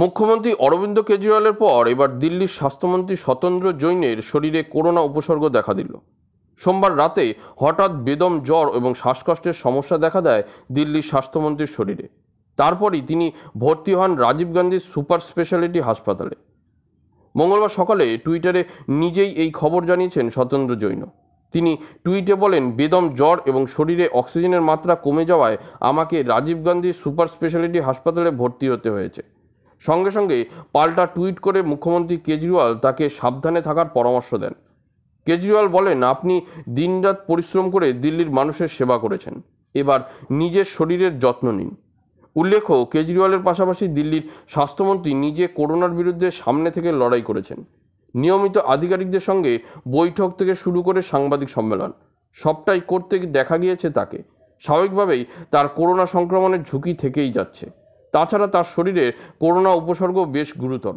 মুখ্যমন্ত্রী অরবিন্দ কেজরিওয়ালের পর এবার দিল্লির স্বাস্থ্যমন্ত্রী স্বতন্ত্র জৈনের শরীরে করোনা উপসর্গ দেখা দিল সোমবার রাতে হঠাৎ বেদম জ্বর এবং শ্বাসকষ্টের সমস্যা দেখা দেয় দিল্লির স্বাস্থ্যমন্ত্রীর শরীরে তারপরই তিনি ভর্তি হন রাজীব গান্ধীর সুপার স্পেশালিটি হাসপাতালে মঙ্গলবার সকালে টুইটারে নিজেই এই খবর জানিয়েছেন স্বতন্ত্র জৈন তিনি টুইটে বলেন বেদম জ্বর এবং শরীরে অক্সিজেনের মাত্রা কমে যাওয়ায় আমাকে রাজীব গান্ধীর সুপার স্পেশালিটি হাসপাতালে ভর্তি হতে হয়েছে সঙ্গে সঙ্গে পাল্টা টুইট করে মুখ্যমন্ত্রী কেজরিওয়াল তাকে সাবধানে থাকার পরামর্শ দেন কেজরিওয়াল বলেন আপনি দিনরাত পরিশ্রম করে দিল্লির মানুষের সেবা করেছেন এবার নিজের শরীরের যত্ন নিন উল্লেখ্য কেজরিওয়ালের পাশাপাশি দিল্লির স্বাস্থ্যমন্ত্রী নিজে করোনার বিরুদ্ধে সামনে থেকে লড়াই করেছেন নিয়মিত আধিকারিকদের সঙ্গে বৈঠক থেকে শুরু করে সাংবাদিক সম্মেলন সবটাই করতে দেখা গিয়েছে তাকে স্বাভাবিকভাবেই তার করোনা সংক্রমণের ঝুঁকি থেকেই যাচ্ছে তাছাড়া তার শরীরে করোনা উপসর্গ বেশ গুরুতর